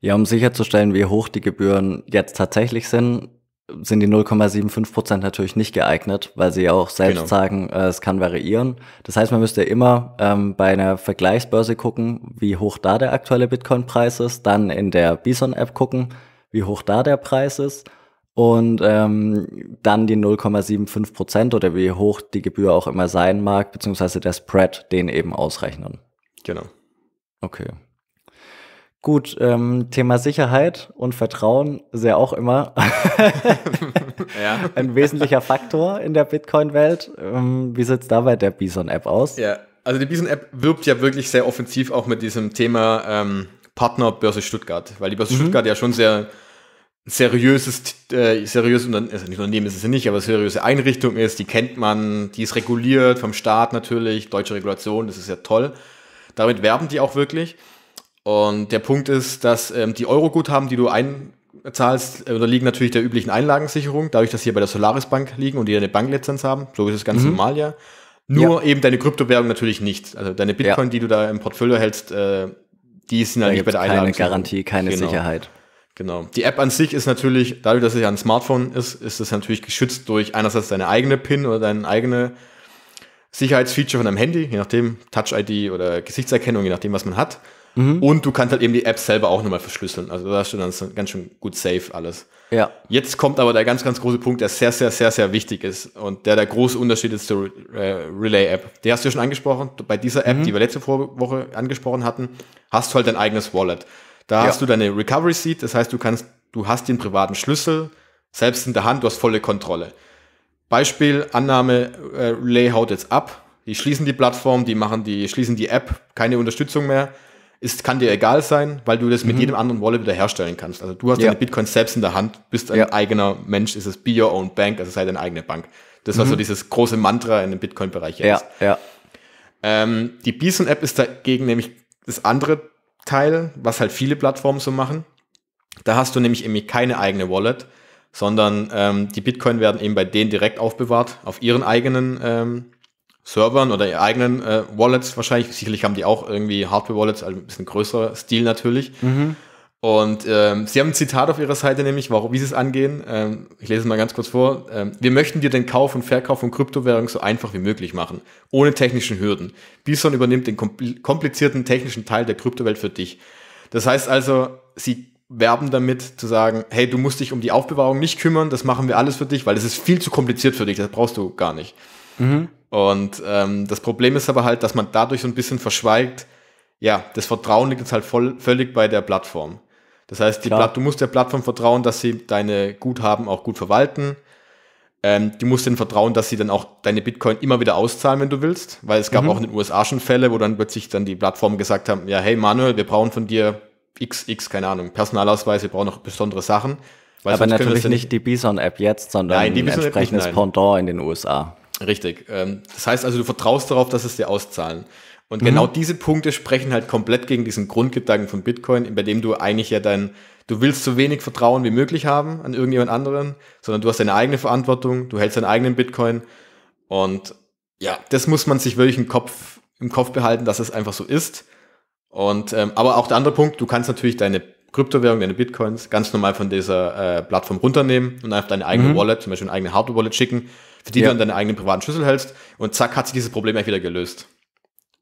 Ja, um sicherzustellen, wie hoch die Gebühren jetzt tatsächlich sind, sind die 0,75 Prozent natürlich nicht geeignet, weil sie ja auch selbst genau. sagen, äh, es kann variieren. Das heißt, man müsste immer ähm, bei einer Vergleichsbörse gucken, wie hoch da der aktuelle Bitcoin-Preis ist, dann in der Bison-App gucken, wie hoch da der Preis ist und ähm, dann die 0,75 Prozent oder wie hoch die Gebühr auch immer sein mag, beziehungsweise der Spread, den eben ausrechnen. Genau. Okay, Gut, ähm, Thema Sicherheit und Vertrauen ist ja auch immer *laughs* ja. *laughs* ein wesentlicher Faktor in der Bitcoin-Welt. Ähm, wie sieht es da bei der Bison-App aus? Ja, also die Bison-App wirbt ja wirklich sehr offensiv auch mit diesem Thema ähm, Partner Börse Stuttgart, weil die Börse mhm. Stuttgart ja schon sehr seriöses, äh, seriöses Unternehmen, also Unternehmen ist es nicht, aber seriöse Einrichtung ist, die kennt man, die ist reguliert vom Staat natürlich, deutsche Regulation, das ist ja toll. Damit werben die auch wirklich. Und der Punkt ist, dass ähm, die Euro-Guthaben, die du einzahlst, äh, unterliegen natürlich der üblichen Einlagensicherung, dadurch, dass sie bei der Solaris Bank liegen und die eine Banklizenz haben. So ist es ganz mhm. normal ja. Nur ja. eben deine Kryptowährung natürlich nicht. Also deine Bitcoin, ja. die du da im Portfolio hältst, äh, die sind halt natürlich bei der Einlagensicherung. Keine Garantie, keine genau. Sicherheit. Genau. Die App an sich ist natürlich, dadurch, dass es ja ein Smartphone ist, ist es natürlich geschützt durch einerseits deine eigene PIN oder deine eigene Sicherheitsfeature von deinem Handy, je nachdem Touch-ID oder Gesichtserkennung, je nachdem, was man hat. Mhm. Und du kannst halt eben die App selber auch nochmal verschlüsseln. Also da hast du dann ganz schön gut safe alles. Ja. Jetzt kommt aber der ganz, ganz große Punkt, der sehr, sehr, sehr, sehr wichtig ist und der der große Unterschied ist zur äh, Relay-App. Die hast du ja schon angesprochen. Bei dieser App, mhm. die wir letzte Woche angesprochen hatten, hast du halt dein eigenes Wallet. Da ja. hast du deine Recovery Seat, das heißt, du kannst, du hast den privaten Schlüssel selbst in der Hand, du hast volle Kontrolle. Beispiel, Annahme, äh, Relay haut jetzt ab, die schließen die Plattform, die machen die, schließen die App, keine Unterstützung mehr ist, kann dir egal sein, weil du das mit mhm. jedem anderen Wallet wieder herstellen kannst. Also du hast ja. deine Bitcoins selbst in der Hand, bist ein ja. eigener Mensch, ist es be your own bank, also sei deine eigene Bank. Das mhm. war so mhm. dieses große Mantra in dem Bitcoin-Bereich jetzt. Ja, ja. Ähm, die Bison-App ist dagegen nämlich das andere Teil, was halt viele Plattformen so machen. Da hast du nämlich eben keine eigene Wallet, sondern ähm, die Bitcoin werden eben bei denen direkt aufbewahrt, auf ihren eigenen ähm, Servern oder ihre eigenen äh, Wallets wahrscheinlich. Sicherlich haben die auch irgendwie Hardware-Wallets, also ein bisschen größerer Stil natürlich. Mhm. Und ähm, sie haben ein Zitat auf ihrer Seite, nämlich, warum, wie sie es angehen. Ähm, ich lese es mal ganz kurz vor. Ähm, wir möchten dir den Kauf und Verkauf von Kryptowährungen so einfach wie möglich machen, ohne technischen Hürden. Bison übernimmt den komplizierten technischen Teil der Kryptowelt für dich. Das heißt also, sie werben damit zu sagen, hey, du musst dich um die Aufbewahrung nicht kümmern, das machen wir alles für dich, weil es ist viel zu kompliziert für dich, das brauchst du gar nicht. Mhm. Und ähm, das Problem ist aber halt, dass man dadurch so ein bisschen verschweigt, ja, das Vertrauen liegt jetzt halt voll, völlig bei der Plattform. Das heißt, die du musst der Plattform vertrauen, dass sie deine Guthaben auch gut verwalten. Ähm, du musst denen vertrauen, dass sie dann auch deine Bitcoin immer wieder auszahlen, wenn du willst. Weil es gab mhm. auch in den USA schon Fälle, wo dann plötzlich dann die Plattformen gesagt haben, ja, hey Manuel, wir brauchen von dir XX, keine Ahnung, Personalausweis, wir brauchen noch besondere Sachen. Weil Aber natürlich nicht die Bison-App jetzt, sondern nein, die ein entsprechendes Pendant in den USA. Richtig. Ähm, das heißt also, du vertraust darauf, dass es dir auszahlen. Und mhm. genau diese Punkte sprechen halt komplett gegen diesen Grundgedanken von Bitcoin, bei dem du eigentlich ja dein, du willst so wenig Vertrauen wie möglich haben an irgendjemand anderen, sondern du hast deine eigene Verantwortung, du hältst deinen eigenen Bitcoin. Und ja, das muss man sich wirklich im Kopf, im Kopf behalten, dass es einfach so ist. Und ähm, aber auch der andere Punkt, du kannst natürlich deine Kryptowährung, deine Bitcoins ganz normal von dieser äh, Plattform runternehmen und einfach deine eigene mhm. Wallet, zum Beispiel eine eigene Hardware-Wallet schicken für die ja. du dann deinen eigenen privaten Schlüssel hältst. Und zack, hat sich dieses Problem ja wieder gelöst.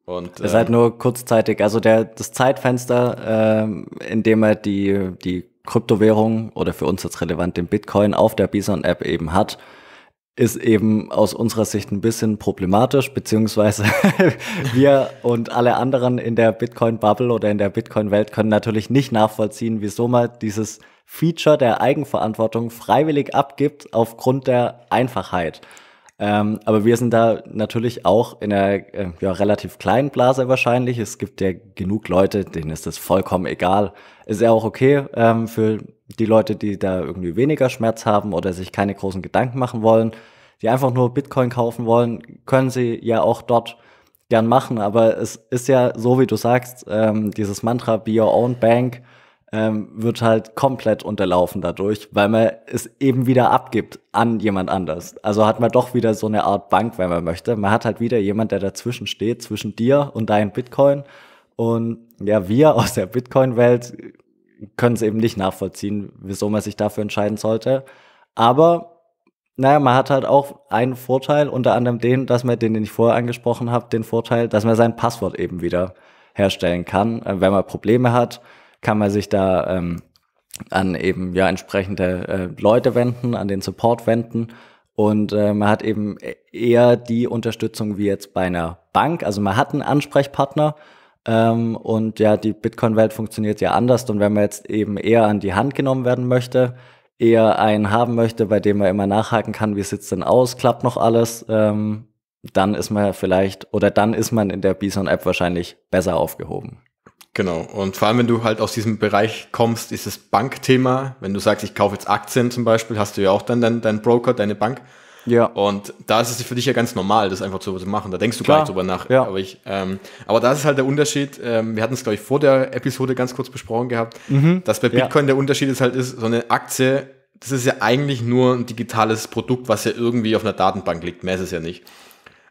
Und, das ist ähm, halt nur kurzzeitig. Also der, das Zeitfenster, ähm, in dem er die, die Kryptowährung oder für uns jetzt relevant den Bitcoin auf der Bison-App eben hat, ist eben aus unserer Sicht ein bisschen problematisch, beziehungsweise *laughs* wir und alle anderen in der Bitcoin-Bubble oder in der Bitcoin-Welt können natürlich nicht nachvollziehen, wieso man dieses Feature der Eigenverantwortung freiwillig abgibt aufgrund der Einfachheit. Ähm, aber wir sind da natürlich auch in einer äh, ja, relativ kleinen Blase wahrscheinlich. Es gibt ja genug Leute, denen ist das vollkommen egal. Ist ja auch okay ähm, für die Leute, die da irgendwie weniger Schmerz haben oder sich keine großen Gedanken machen wollen, die einfach nur Bitcoin kaufen wollen, können sie ja auch dort gern machen. Aber es ist ja so, wie du sagst, ähm, dieses Mantra Be Your Own Bank ähm, wird halt komplett unterlaufen dadurch, weil man es eben wieder abgibt an jemand anders. Also hat man doch wieder so eine Art Bank, wenn man möchte. Man hat halt wieder jemand, der dazwischen steht, zwischen dir und deinem Bitcoin. Und ja, wir aus der Bitcoin-Welt können es eben nicht nachvollziehen, wieso man sich dafür entscheiden sollte. Aber naja, man hat halt auch einen Vorteil, unter anderem den, dass man, den, den ich vorher angesprochen habe, den Vorteil, dass man sein Passwort eben wieder herstellen kann, äh, wenn man Probleme hat kann man sich da ähm, an eben ja entsprechende äh, Leute wenden, an den Support wenden. Und äh, man hat eben e-, eher die Unterstützung wie jetzt bei einer Bank. Also man hat einen Ansprechpartner, ähm, und ja, die Bitcoin-Welt funktioniert ja anders. Und wenn man jetzt eben eher an die Hand genommen werden möchte, eher einen haben möchte, bei dem man immer nachhaken kann, wie sieht es denn aus, klappt noch alles, ähm, dann ist man vielleicht oder dann ist man in der Bison-App wahrscheinlich besser aufgehoben. Genau. Und vor allem, wenn du halt aus diesem Bereich kommst, ist das Bankthema. Wenn du sagst, ich kaufe jetzt Aktien zum Beispiel, hast du ja auch dann deinen dein Broker, deine Bank. Ja. Und da ist es für dich ja ganz normal, das einfach zu machen. Da denkst du Klar. gar nicht drüber nach. Ja. Aber, ich, ähm, aber das ist halt der Unterschied. Ähm, wir hatten es, glaube ich, vor der Episode ganz kurz besprochen gehabt, mhm. dass bei Bitcoin ja. der Unterschied ist halt ist, so eine Aktie, das ist ja eigentlich nur ein digitales Produkt, was ja irgendwie auf einer Datenbank liegt. Mehr ist es ja nicht.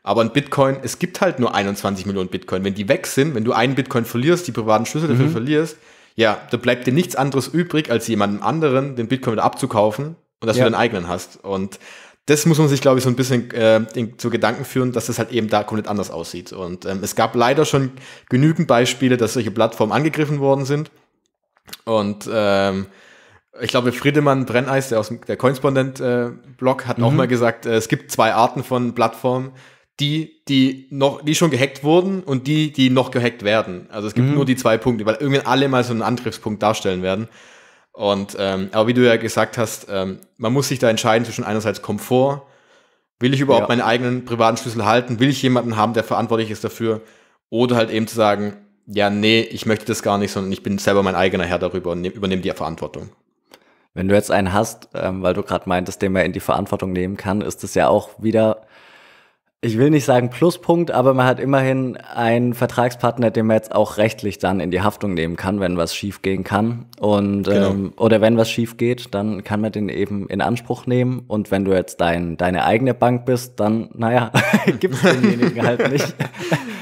Aber ein Bitcoin, es gibt halt nur 21 Millionen Bitcoin. Wenn die weg sind, wenn du einen Bitcoin verlierst, die privaten Schlüssel dafür mhm. verlierst, ja, da bleibt dir nichts anderes übrig, als jemandem anderen den Bitcoin wieder abzukaufen und dass ja. du deinen eigenen hast. Und das muss man sich, glaube ich, so ein bisschen äh, in, zu Gedanken führen, dass das halt eben da komplett anders aussieht. Und ähm, es gab leider schon genügend Beispiele, dass solche Plattformen angegriffen worden sind. Und ähm, ich glaube, Friedemann Brenneis, der aus dem der Correspondent-Blog, äh, hat mhm. auch mal gesagt, äh, es gibt zwei Arten von Plattformen die, die noch, die schon gehackt wurden und die, die noch gehackt werden. Also es gibt mhm. nur die zwei Punkte, weil irgendwann alle mal so einen Angriffspunkt darstellen werden. Und ähm, aber wie du ja gesagt hast, ähm, man muss sich da entscheiden zwischen einerseits Komfort, will ich überhaupt ja. meinen eigenen privaten Schlüssel halten, will ich jemanden haben, der verantwortlich ist dafür, oder halt eben zu sagen, ja, nee, ich möchte das gar nicht, sondern ich bin selber mein eigener Herr darüber und übernehme die Verantwortung. Wenn du jetzt einen hast, ähm, weil du gerade meintest, den man in die Verantwortung nehmen kann, ist es ja auch wieder ich will nicht sagen Pluspunkt, aber man hat immerhin einen Vertragspartner, den man jetzt auch rechtlich dann in die Haftung nehmen kann, wenn was schief gehen kann. Und genau. ähm, oder wenn was schief geht, dann kann man den eben in Anspruch nehmen. Und wenn du jetzt dein, deine eigene Bank bist, dann, naja, *laughs* gibt es denjenigen halt nicht. *laughs*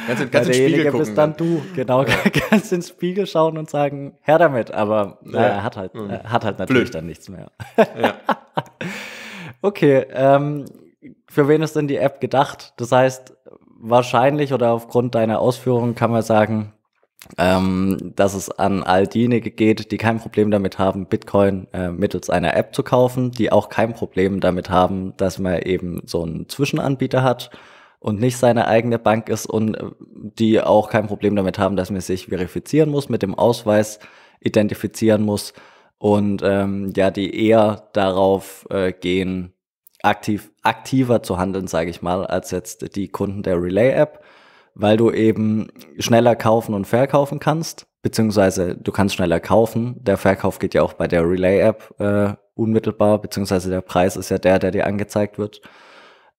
Kannst, kannst in Spiegel bist dann ne? du, genau, ja. *laughs* kannst ins Spiegel schauen und sagen, her damit, aber ja. naja, hat halt, mhm. hat halt natürlich Blöd. dann nichts mehr. Ja. okay, ähm, für wen ist denn die App gedacht? Das heißt, wahrscheinlich oder aufgrund deiner Ausführungen kann man sagen, ähm, dass es an all diejenigen geht, die kein Problem damit haben, Bitcoin äh, mittels einer App zu kaufen, die auch kein Problem damit haben, dass man eben so einen Zwischenanbieter hat und nicht seine eigene Bank ist und äh, die auch kein Problem damit haben, dass man sich verifizieren muss, mit dem Ausweis identifizieren muss und ähm, ja, die eher darauf äh, gehen, aktiv, aktiver zu handeln, sage ich mal, als jetzt die Kunden der Relay-App, weil du eben schneller kaufen und verkaufen kannst, beziehungsweise du kannst schneller kaufen. Der Verkauf geht ja auch bei der Relay-App äh, unmittelbar, beziehungsweise der Preis ist ja der, der dir angezeigt wird.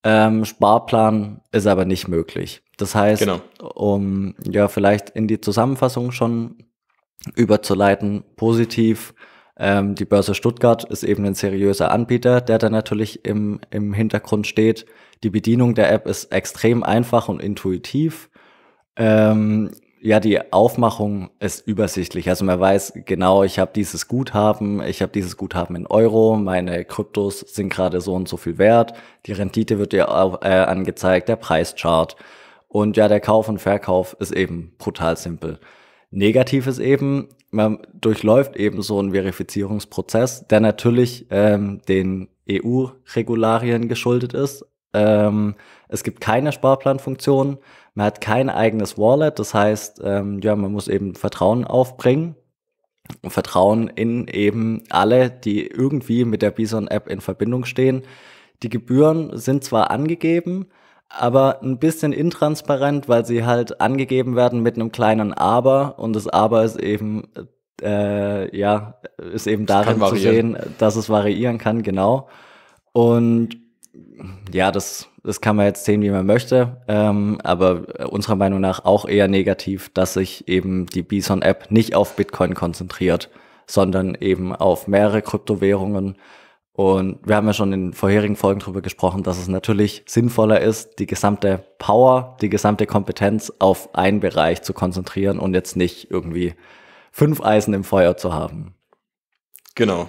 Ähm, Sparplan ist aber nicht möglich. Das heißt, genau. um ja vielleicht in die Zusammenfassung schon überzuleiten, positiv ähm, die Börse Stuttgart ist eben ein seriöser Anbieter, der da natürlich im, im Hintergrund steht. Die Bedienung der App ist extrem einfach und intuitiv. Ähm, ja, die Aufmachung ist übersichtlich. Also man weiß genau, ich habe dieses Guthaben, ich habe dieses Guthaben in Euro, meine Kryptos sind gerade so und so viel wert, die Rendite wird dir äh, angezeigt, der Preischart. Und ja, der Kauf und Verkauf ist eben brutal simpel. Negativ ist eben, man durchläuft eben so einen Verifizierungsprozess, der natürlich ähm, den EU-Regularien geschuldet ist. Ähm, es gibt keine Sparplanfunktion, man hat kein eigenes Wallet, das heißt, ähm, ja, man muss eben Vertrauen aufbringen. Vertrauen in eben alle, die irgendwie mit der Bison-App in Verbindung stehen. Die Gebühren sind zwar angegeben, aber ein bisschen intransparent, weil sie halt angegeben werden mit einem kleinen Aber und das Aber ist eben äh, ja ist eben darin zu sehen, dass es variieren kann, genau. Und ja, das, das kann man jetzt sehen, wie man möchte, ähm, aber unserer Meinung nach auch eher negativ, dass sich eben die Bison-App nicht auf Bitcoin konzentriert, sondern eben auf mehrere Kryptowährungen und wir haben ja schon in vorherigen Folgen darüber gesprochen, dass es natürlich sinnvoller ist, die gesamte Power, die gesamte Kompetenz auf einen Bereich zu konzentrieren und jetzt nicht irgendwie fünf Eisen im Feuer zu haben. Genau.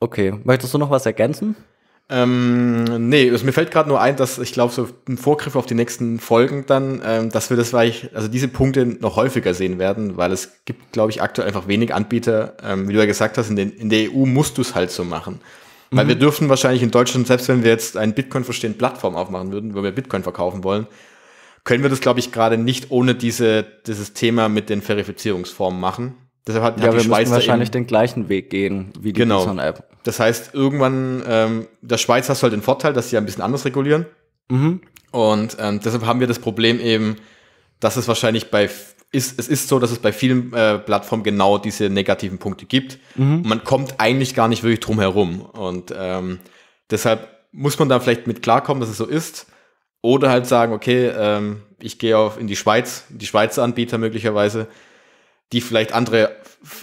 Okay, möchtest du noch was ergänzen? Ähm, nee, also mir fällt gerade nur ein, dass ich glaube, so ein Vorgriff auf die nächsten Folgen dann, ähm, dass wir das vielleicht, also diese Punkte noch häufiger sehen werden, weil es gibt, glaube ich, aktuell einfach wenig Anbieter, ähm, wie du ja gesagt hast, in, den, in der EU musst du es halt so machen. Weil wir mhm. dürfen wahrscheinlich in Deutschland, selbst wenn wir jetzt einen Bitcoin verstehen Plattform aufmachen würden, wo wir Bitcoin verkaufen wollen, können wir das, glaube ich, gerade nicht ohne diese, dieses Thema mit den Verifizierungsformen machen. Deshalb hat ja, die wir Schweiz wahrscheinlich den gleichen Weg gehen wie die genau. Bitcoin-App. Das heißt, irgendwann, ähm, der Schweiz hast halt den Vorteil, dass sie ja ein bisschen anders regulieren. Mhm. Und ähm, deshalb haben wir das Problem eben, dass es wahrscheinlich bei ist, es ist so, dass es bei vielen äh, Plattformen genau diese negativen Punkte gibt. Mhm. man kommt eigentlich gar nicht wirklich drum herum. Und ähm, deshalb muss man da vielleicht mit klarkommen, dass es so ist. Oder halt sagen, okay, ähm, ich gehe auf in die Schweiz, die Schweizer Anbieter möglicherweise, die vielleicht andere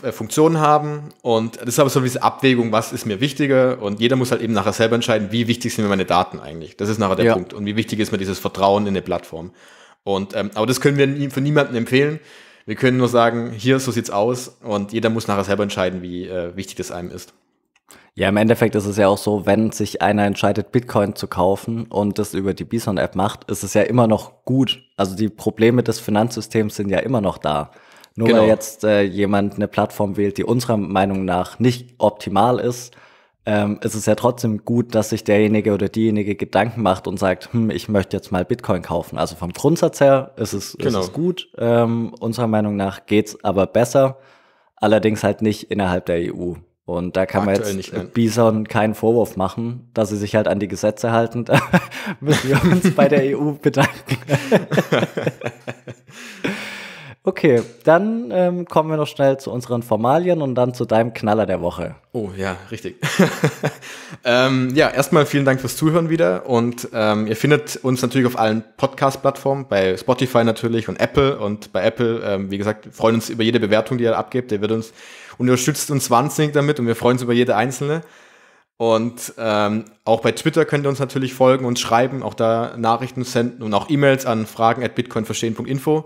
äh, Funktionen haben. Und das ist aber so diese Abwägung, was ist mir wichtiger? Und jeder muss halt eben nachher selber entscheiden, wie wichtig sind mir meine Daten eigentlich. Das ist nachher der ja. Punkt. Und wie wichtig ist mir dieses Vertrauen in eine Plattform. Und, ähm, aber das können wir für niemanden empfehlen. Wir können nur sagen, hier, so sieht's aus und jeder muss nachher selber entscheiden, wie äh, wichtig das einem ist. Ja, im Endeffekt ist es ja auch so, wenn sich einer entscheidet, Bitcoin zu kaufen und das über die Bison-App macht, ist es ja immer noch gut. Also die Probleme des Finanzsystems sind ja immer noch da. Nur genau. weil jetzt äh, jemand eine Plattform wählt, die unserer Meinung nach nicht optimal ist, ähm, ist es ja trotzdem gut, dass sich derjenige oder diejenige Gedanken macht und sagt, hm, ich möchte jetzt mal Bitcoin kaufen. Also vom Grundsatz her ist es, genau. ist es gut. Ähm, unserer Meinung nach geht es aber besser, allerdings halt nicht innerhalb der EU. Und da kann Aktuell man jetzt nicht, Bison keinen Vorwurf machen, dass sie sich halt an die Gesetze halten. *laughs* Da müssen wir uns bei der EU bedanken. *laughs* *laughs* Okay, dann ähm, kommen wir noch schnell zu unseren Formalien und dann zu deinem Knaller der Woche. Oh ja, richtig. *laughs* ähm, ja, erstmal vielen Dank fürs Zuhören wieder und ähm, ihr findet uns natürlich auf allen Podcast-Plattformen, bei Spotify natürlich und Apple und bei Apple, ähm, wie gesagt, freuen uns über jede Bewertung, die ihr abgebt. Der wird uns unterstützt uns wahnsinnig damit und wir freuen uns über jede einzelne. Und ähm, auch bei Twitter könnt ihr uns natürlich folgen und schreiben, auch da Nachrichten senden und auch E-Mails an fragen at bitcoinverstehen.info.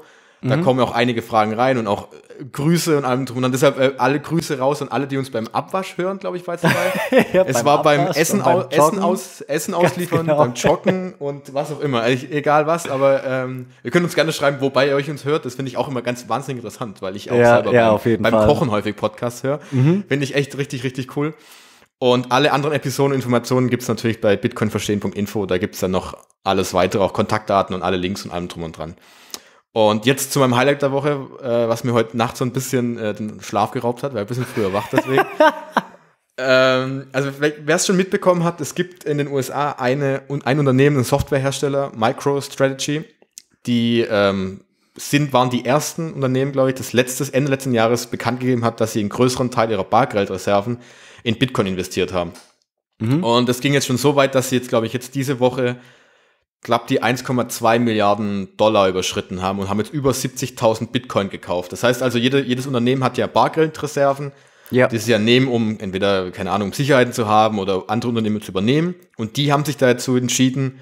Da mhm. kommen auch einige Fragen rein und auch äh, Grüße und allem drum. Und deshalb äh, alle Grüße raus und alle, die uns beim Abwasch hören, glaube ich, war es dabei. ja, es beim war Abwasch beim Essen, beim Essen, aus, Essen ausliefern, genau. beim Joggen *laughs* und was auch immer. E egal was, aber ähm, ihr könnt uns gerne schreiben, wobei ihr euch uns hört. Das finde ich auch immer ganz wahnsinnig interessant, weil ich auch ja, selber ja, beim, beim Kochen häufig Podcasts höre. Mhm. Finde ich echt richtig, richtig cool. Und alle anderen Episoden und Informationen gibt es natürlich bei bitcoinverstehen.info. Da gibt es dann noch alles weitere, auch Kontaktdaten und alle Links und allem drum und dran. Und jetzt zu meinem Highlight der Woche, äh, was mir heute Nacht so ein bisschen äh, den Schlaf geraubt hat, weil ein bisschen früher wach deswegen. *laughs* ähm, also wer es schon mitbekommen hat, es gibt in den USA eine, ein Unternehmen, einen Softwarehersteller, MicroStrategy, die ähm, sind, waren die ersten Unternehmen, glaube ich, das letztes, Ende letzten Jahres bekannt gegeben hat, dass sie einen größeren Teil ihrer Bargeldreserven in Bitcoin investiert haben. Mhm. Und das ging jetzt schon so weit, dass sie jetzt, glaube ich, jetzt diese Woche glaube, die 1,2 Milliarden Dollar überschritten haben und haben jetzt über 70.000 Bitcoin gekauft. Das heißt also, jede, jedes Unternehmen hat ja Bargeldreserven, ja. die sie ja nehmen, um entweder, keine Ahnung, Sicherheiten zu haben oder andere Unternehmen zu übernehmen. Und die haben sich dazu entschieden,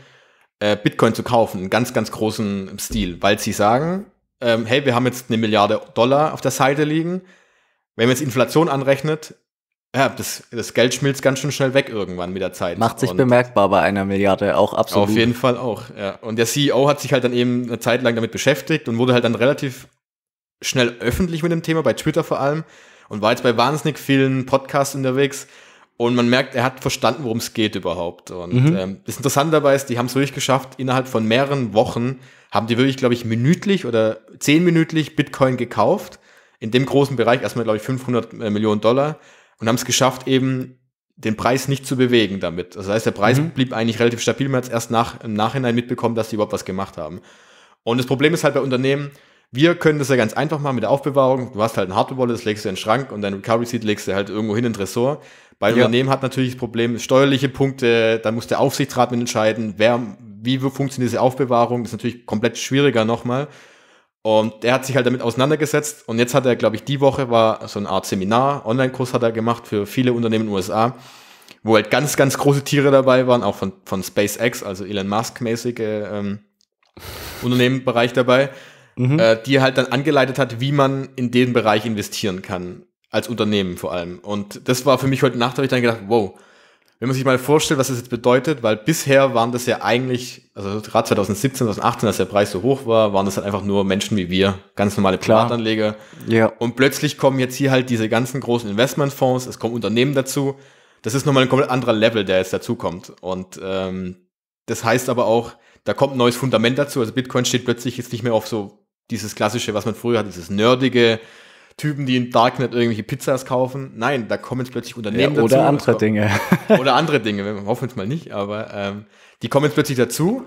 äh, Bitcoin zu kaufen, in ganz, ganz großen Stil, weil sie sagen, ähm, hey, wir haben jetzt eine Milliarde Dollar auf der Seite liegen. Wenn man jetzt Inflation anrechnet, ja, das, das Geld schmilzt ganz schön schnell weg irgendwann mit der Zeit. Macht sich und bemerkbar bei einer Milliarde, auch absolut. Auf jeden Fall auch, ja. Und der CEO hat sich halt dann eben eine Zeit lang damit beschäftigt und wurde halt dann relativ schnell öffentlich mit dem Thema, bei Twitter vor allem, und war jetzt bei wahnsinnig vielen Podcasts unterwegs. Und man merkt, er hat verstanden, worum es geht überhaupt. Und mhm. ähm, das Interessante dabei ist, die haben es wirklich geschafft, innerhalb von mehreren Wochen haben die wirklich, glaube ich, minütlich oder zehnminütlich Bitcoin gekauft. In dem großen Bereich erstmal, glaube ich, 500 äh, Millionen Dollar und haben es geschafft, eben den Preis nicht zu bewegen damit. Das heißt, der Preis mhm. blieb eigentlich relativ stabil. Man hat es erst nach, im Nachhinein mitbekommen, dass die überhaupt was gemacht haben. Und das Problem ist halt bei Unternehmen, wir können das ja ganz einfach machen mit der Aufbewahrung. Du hast halt ein Hardware-Wallet, das legst du in den Schrank und dein Recovery Seed legst du halt irgendwo hin in den Tresor. Bei ja. Unternehmen hat natürlich das Problem steuerliche Punkte, da muss der Aufsichtsrat mit entscheiden, wer, wie funktioniert diese Aufbewahrung. Das ist natürlich komplett schwieriger nochmal. Und er hat sich halt damit auseinandergesetzt und jetzt hat er, glaube ich, die Woche war so eine Art Seminar, Online-Kurs hat er gemacht für viele Unternehmen in den USA, wo halt ganz, ganz große Tiere dabei waren, auch von, von SpaceX, also Elon Musk-mäßige äh, ähm, Unternehmenbereich dabei, mhm. äh, die halt dann angeleitet hat, wie man in den Bereich investieren kann, als Unternehmen vor allem. Und das war für mich heute Nacht, habe ich dann gedacht, wow, wenn man sich mal vorstellt, was das jetzt bedeutet, weil bisher waren das ja eigentlich, also gerade 2017, 2018, als der Preis so hoch war, waren das halt einfach nur Menschen wie wir, ganz normale Privatanleger. Ja. Und plötzlich kommen jetzt hier halt diese ganzen großen Investmentfonds, es kommen Unternehmen dazu. Das ist nochmal ein komplett anderer Level, der jetzt dazukommt. Und ähm, das heißt aber auch, da kommt ein neues Fundament dazu. Also Bitcoin steht plötzlich jetzt nicht mehr auf so dieses klassische, was man früher hat, dieses nerdige, Typen, die in Darknet irgendwelche Pizzas kaufen. Nein, da kommen jetzt plötzlich Unternehmen ja, oder dazu. *laughs* Oder andere Dinge. oder andere Dinge, hoffen wir mal nicht, aber ähm, die kommen jetzt plötzlich dazu.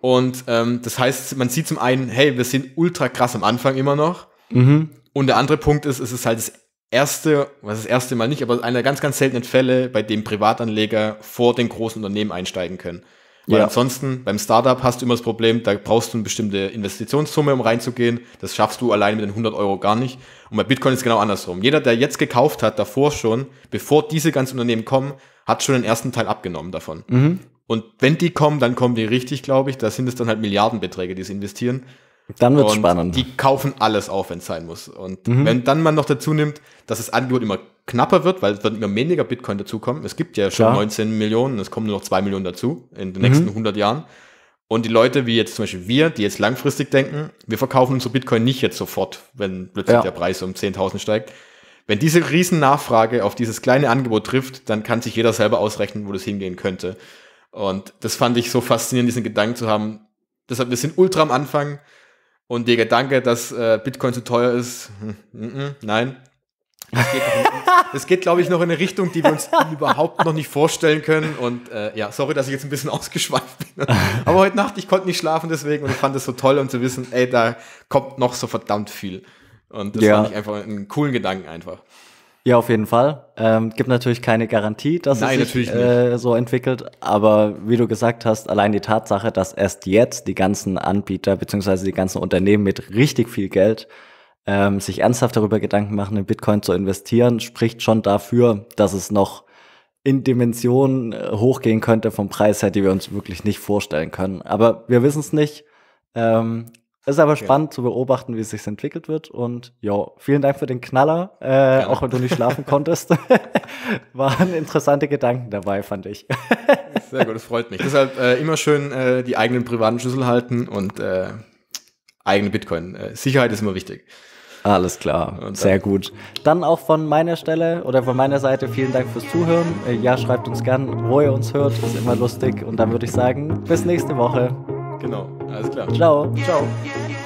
Und ähm, das heißt, man sieht zum einen, hey, wir sind ultra krass am Anfang immer noch. Mhm. Und der andere Punkt ist, es ist halt das erste, was das erste Mal nicht, aber einer ganz, ganz seltenen Fälle, bei dem Privatanleger vor den großen Unternehmen einsteigen können. Weil ja. ansonsten beim Startup hast du immer das Problem, da brauchst du eine bestimmte Investitionssumme, um reinzugehen. Das schaffst du allein mit den 100 Euro gar nicht. Und bei Bitcoin ist es genau andersrum. Jeder, der jetzt gekauft hat, davor schon, bevor diese ganzen Unternehmen kommen, hat schon den ersten Teil abgenommen davon. Mhm. Und wenn die kommen, dann kommen die richtig, glaube ich. Da sind es dann halt Milliardenbeträge, die sie investieren. Dann wird's spannend. Die kaufen alles auf, wenn es sein muss. Und mhm. wenn dann man noch dazu nimmt, dass das Angebot immer knapper wird, weil es wird immer weniger Bitcoin dazukommen. Es gibt ja schon Klar. 19 Millionen, es kommen nur noch 2 Millionen dazu in den mhm. nächsten mhm. 100 Jahren. Und die Leute, wie jetzt zum Beispiel wir, die jetzt langfristig denken, wir verkaufen unsere Bitcoin nicht jetzt sofort, wenn plötzlich ja. der Preis um 10.000 steigt. Wenn diese Riesennachfrage auf dieses kleine Angebot trifft, dann kann sich jeder selber ausrechnen, wo das hingehen könnte. Und das fand ich so faszinierend, diesen Gedanken zu haben. Deshalb, wir sind ultra am Anfang. Und der Gedanke, dass äh, Bitcoin zu teuer ist, hm, mm, mm, nein. Das geht, das geht glaube ich, noch in eine Richtung, die wir uns *laughs* überhaupt noch nicht vorstellen können. Und äh, ja, sorry, dass ich jetzt ein bisschen *laughs* ausgeschweift bin. Aber heute Nacht, ich konnte nicht schlafen deswegen und ich fand es so toll, und zu wissen, ey, da kommt noch so verdammt viel. Und das ja. fand ich einfach einen coolen Gedanken einfach. Ja, auf jeden Fall. Ähm, gibt natürlich keine Garantie, dass Nein, es sich äh, so entwickelt. Aber wie du gesagt hast, allein die Tatsache, dass erst jetzt die ganzen Anbieter beziehungsweise die ganzen Unternehmen mit richtig viel Geld ähm, sich ernsthaft darüber Gedanken machen, in Bitcoin zu investieren, spricht schon dafür, dass es noch in Dimensionen äh, hochgehen könnte vom Preis her, die wir uns wirklich nicht vorstellen können. Aber wir wissen es nicht. Ähm, ist aber spannend ja. zu beobachten, wie es sich entwickelt wird. Und ja, vielen Dank für den Knaller, äh, ja. auch wenn du nicht schlafen *laughs* konntest. *laughs* Waren interessante Gedanken dabei, fand ich. *laughs* Sehr gut, das freut mich. Deshalb äh, immer schön äh, die eigenen privaten Schlüssel halten und äh, eigene Bitcoin. Äh, Sicherheit ist immer wichtig. Alles klar, sehr gut. Dann auch von meiner Stelle oder von meiner Seite vielen Dank fürs Zuhören. Äh, ja, schreibt uns gern, wo ihr uns hört, ist immer lustig. Und dann würde ich sagen, bis nächste Woche. Genau, alles klar. Ciao. Ciao.